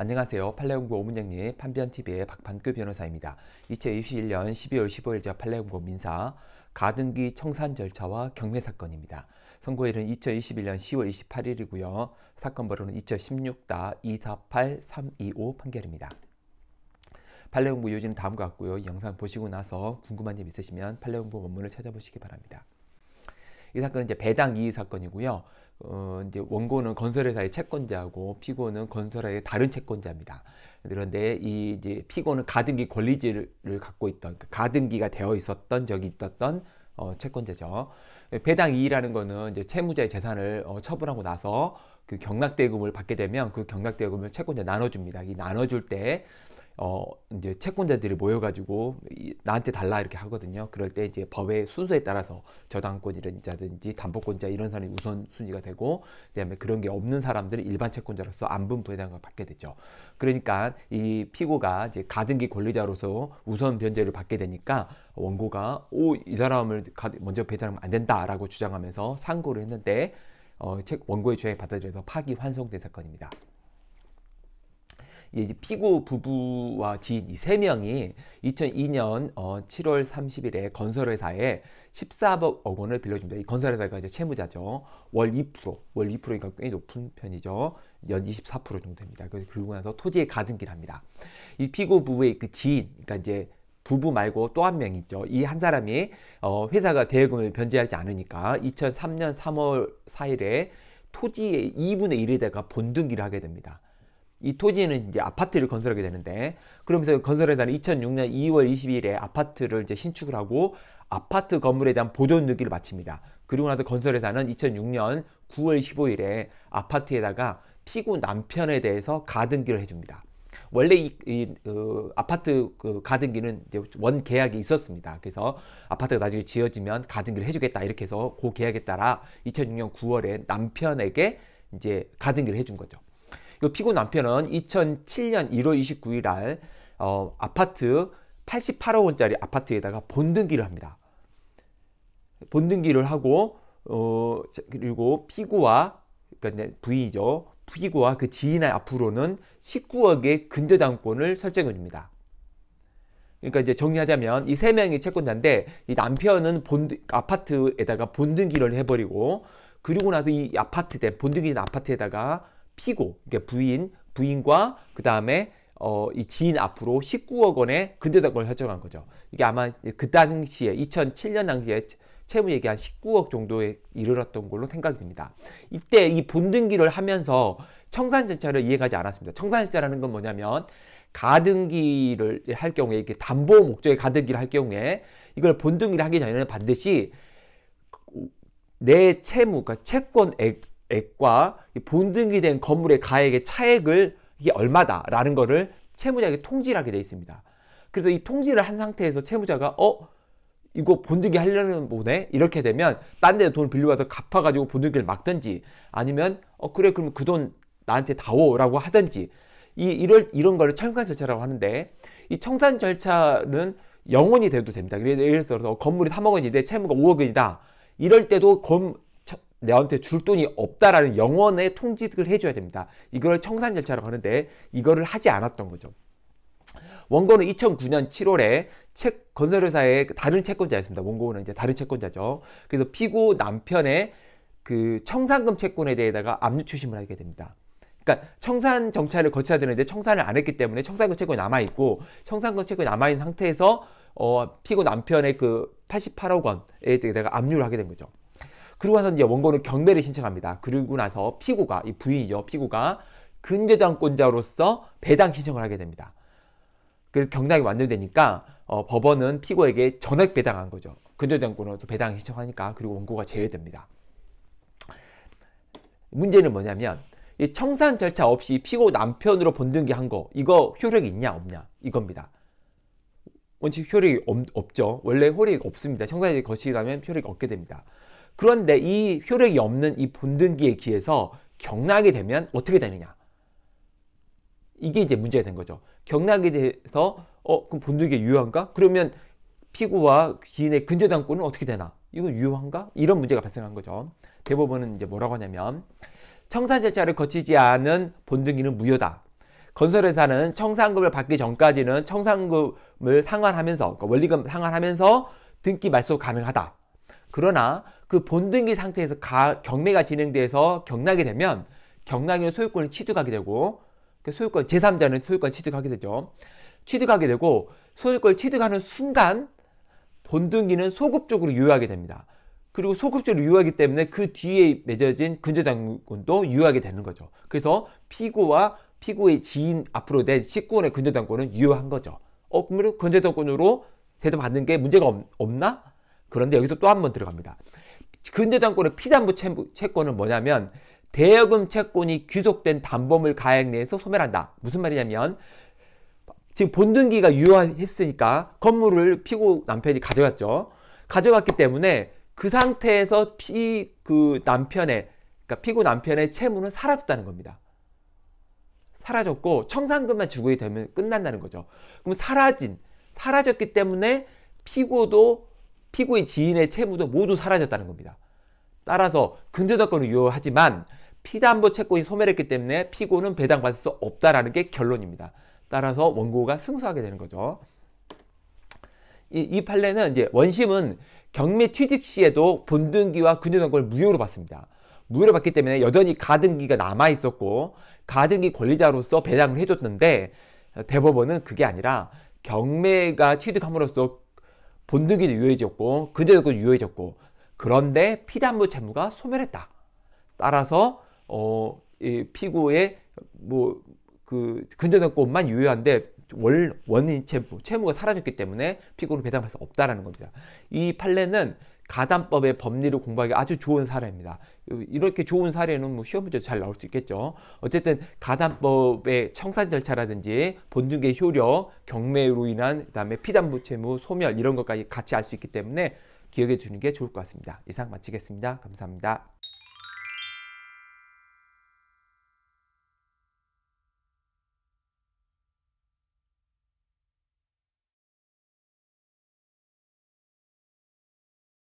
안녕하세요. 팔레온고 오문영리 판변TV의 박판규 변호사입니다. 2021년 12월 15일자 팔레온고 민사 가등기 청산 절차와 경매 사건입니다. 선고일은 2021년 10월 28일이고요. 사건 번호는 2016-248-325 판결입니다. 팔레온고 요지는 다음과 같고요. 이 영상 보시고 나서 궁금한 점 있으시면 팔레온고 원문을 찾아보시기 바랍니다. 이 사건은 이제 배당 이의 사건이고요. 어, 이제 원고는 건설회사의 채권자고 피고는 건설회의 사 다른 채권자입니다. 그런데 이 이제 피고는 가등기 권리지를 갖고 있던 그 가등기가 되어 있었던 적이 있었던 어, 채권자죠. 배당 이의라는 거는 이제 채무자의 재산을 어, 처분하고 나서 그 경락대금을 받게 되면 그 경락대금을 채권자 나눠줍니다. 이 나눠줄 때어 이제 채권자들이 모여가지고 나한테 달라 이렇게 하거든요. 그럴 때 이제 법의 순서에 따라서 저당권이라든지 담보권자 이런 사람이 우선 순위가 되고 그다음에 그런 게 없는 사람들은 일반 채권자로서 안분 부해당을 받게 되죠. 그러니까 이 피고가 이제 가등기 권리자로서 우선 변제를 받게 되니까 원고가 오 이 사람을 먼저 배당하면 안 된다라고 주장하면서 상고를 했는데 어, 책 원고의 주장이 받아들여서 파기 환송된 사건입니다. 이제 피고 부부와 지인 이 세 명이 2002년 어, 7월 30일에 건설회사에 14억 원을 빌려줍니다. 이 건설회사가 이제 채무자죠. 월 2%, 월 2%니까 꽤 높은 편이죠. 연 24% 정도 됩니다. 그리고 나서 토지에 가등기를 합니다. 이 피고 부부의 그 지인, 그러니까 이제 부부 말고 또 한 명 있죠. 이 한 사람이 어, 회사가 대금을 변제하지 않으니까 2003년 3월 4일에 토지의 2분의 1에다가 본등기를 하게 됩니다. 이토지는 이제 아파트를 건설하게 되는데 그러면서 건설에 대한 2006년 2월 22일에 아파트를 이제 신축을 하고 아파트 건물에 대한 보존 등기를 마칩니다. 그리고 나서 건설회사는 2006년 9월 15일에 아파트에다가 피고 남편에 대해서 가등기를 해줍니다. 원래 이, 이 어, 아파트 그 가등기는 원 계약이 있었습니다. 그래서 아파트가 나중에 지어지면 가등기를 해주겠다 이렇게 해서 그 계약에 따라 2006년 9월에 남편에게 이제 가등기를 해준 거죠. 이 그 피고 남편은 2007년 1월 29일 날 어, 아파트 88억 원짜리 아파트에다가 본등기를 합니다. 본등기를 하고 어, 그리고 피고와 그러니까 부인이죠. 피고와 그 지인의 앞으로는 19억의 근저당권을 설정해줍니다. 그러니까 이제 정리하자면 이 세 명이 채권자인데 이 남편은 본 아파트에다가 본등기를 해버리고 그리고 나서 이 아파트 본등기 있 아파트에다가 피고 그러니까 부인 부인과 그 다음에 어, 이 지인 앞으로 19억 원의 근대당권을 설정한 거죠. 이게 아마 그 당시에 2007년 당시에 채무액이 한 19억 정도에 이르렀던 걸로 생각이 됩니다. 이때 이 본등기를 하면서 청산절차를 이해하지 않았습니다. 청산절차라는 건 뭐냐면 가등기를 할 경우에 이렇게 담보 목적의 가등기를 할 경우에 이걸 본등기를 하기 전에는 반드시 내 채무, 그러니까 채권액 액과 본등기 된 건물의 가액의 차액을 이게 얼마다라는 거를 채무자에게 통지를 하게 되어 있습니다. 그래서 이 통지를 한 상태에서 채무자가 어 이거 본등기 하려는 보네 이렇게 되면 딴 데서 돈빌려가서 갚아가지고 본등기를 막든지 아니면 어 그래 그럼 그 돈 나한테 다오라고 하든지 이 이럴 이런 거를 청산 절차라고 하는데 이 청산 절차는 영원이 돼도 됩니다. 예를 들어서 건물이 3억 원인데 채무가 5억원이다. 이럴 때도 검, 내한테 줄 돈이 없다라는 영원의 통지득을 해줘야 됩니다. 이걸 청산 절차라고 하는데 이거를 하지 않았던 거죠. 원고는 2009년 7월에 책 건설회사의 다른 채권자였습니다. 원고는 이제 다른 채권자죠. 그래서 피고 남편의 그 청산금 채권에 대해다가 압류 추심을 하게 됩니다. 그러니까 청산 정찰을 거쳐야 되는데 청산을 안 했기 때문에 청산금 채권이 남아 있고 청산금 채권이 남아 있는 상태에서 어 피고 남편의 그 88억 원에 대해서 압류를 하게 된 거죠. 그리고 나서 이제 원고는 경매를 신청합니다. 그리고 나서 피고가 이 부인이죠. 피고가 근저당권자로서 배당 신청을 하게 됩니다. 그 경락이 완료되니까 어, 법원은 피고에게 전액 배당한 거죠. 근저당권으로서 배당 신청하니까 그리고 원고가 제외됩니다. 문제는 뭐냐면 이 청산 절차 없이 피고 남편으로 본등기한 거 이거 효력이 있냐 없냐 이겁니다. 원칙 효력이 없, 죠 원래 효력이 없습니다. 청산이 거치게 면 효력이 없게 됩니다. 그런데 이 효력이 없는 이 본등기에 기해서 경락이 되면 어떻게 되느냐? 이게 이제 문제가 된 거죠. 경락에 돼서어 그럼 본등기에 유효한가? 그러면 피고와 지인의 근저당권은 어떻게 되나? 이건 유효한가? 이런 문제가 발생한 거죠. 대법원은 이제 뭐라고 하냐면 청산 절차를 거치지 않은 본등기는 무효다. 건설회사는 청산금을 받기 전까지는 청산금을 상환하면서 그러니까 원리금 상환하면서 등기 말소 가능하다. 그러나 그 본등기 상태에서 가, 경매가 진행돼서 경락이 되면 경락에는 소유권을 취득하게 되고 그러니까 소유권 제3자는 소유권 취득하게 되죠. 취득하게 되고 소유권 을 취득하는 순간 본등기는 소급적으로 유효하게 됩니다. 그리고 소급적으로 유효하기 때문에 그 뒤에 맺어진 근저당권도 유효하게 되는 거죠. 그래서 피고와 피고의 지인 앞으로 된1 9원의 근저당권은 유효한 거죠. 어, 그러면 근저당권으로 대답받는 게 문제가 없, 없나? 그런데 여기서 또 한 번 들어갑니다. 근저당권의 피담보 채권은 뭐냐면 대여금 채권이 귀속된 담보물 가액 내에서 소멸한다. 무슨 말이냐면 지금 본등기가 유효했으니까 건물을 피고 남편이 가져갔죠. 가져갔기 때문에 그 상태에서 피그 남편의 그러니까 피고 남편의 채무는 사라졌다는 겁니다. 사라졌고 청산금만 주고 되면 끝난다는 거죠. 그럼 사라진 사라졌기 때문에 피고도 피고의 지인의 채무도 모두 사라졌다는 겁니다. 따라서 근저당권은 유효하지만 피담보 채권이 소멸했기 때문에 피고는 배당받을 수 없다라는 게 결론입니다. 따라서 원고가 승소하게 되는 거죠. 이, 이 판례는 이제 원심은 경매 취직 시에도 본등기와 근저당권을 무효로 받습니다. 무효로 받기 때문에 여전히 가등기가 남아 있었고 가등기 권리자로서 배당을 해줬는데 대법원은 그게 아니라 경매가 취득함으로써 본드기도 유해졌고 근대도 그 유해졌고 그런데 피단부 채무가 소멸했다. 따라서 어, 이 피고의 뭐 그 근저당권만 유효한데 원 원인 채무 채무가 사라졌기 때문에 피고를 배당할 수 없다라는 겁니다. 이 판례는 가담법의 법리를 공부하기 아주 좋은 사례입니다. 이렇게 좋은 사례는 뭐 시험 문제 잘 나올 수 있겠죠. 어쨌든 가담법의 청산 절차라든지 본중계 효력, 경매로 인한 그다음에 피담보 채무 소멸 이런 것까지 같이 알 수 있기 때문에 기억해 주는 게 좋을 것 같습니다. 이상 마치겠습니다. 감사합니다.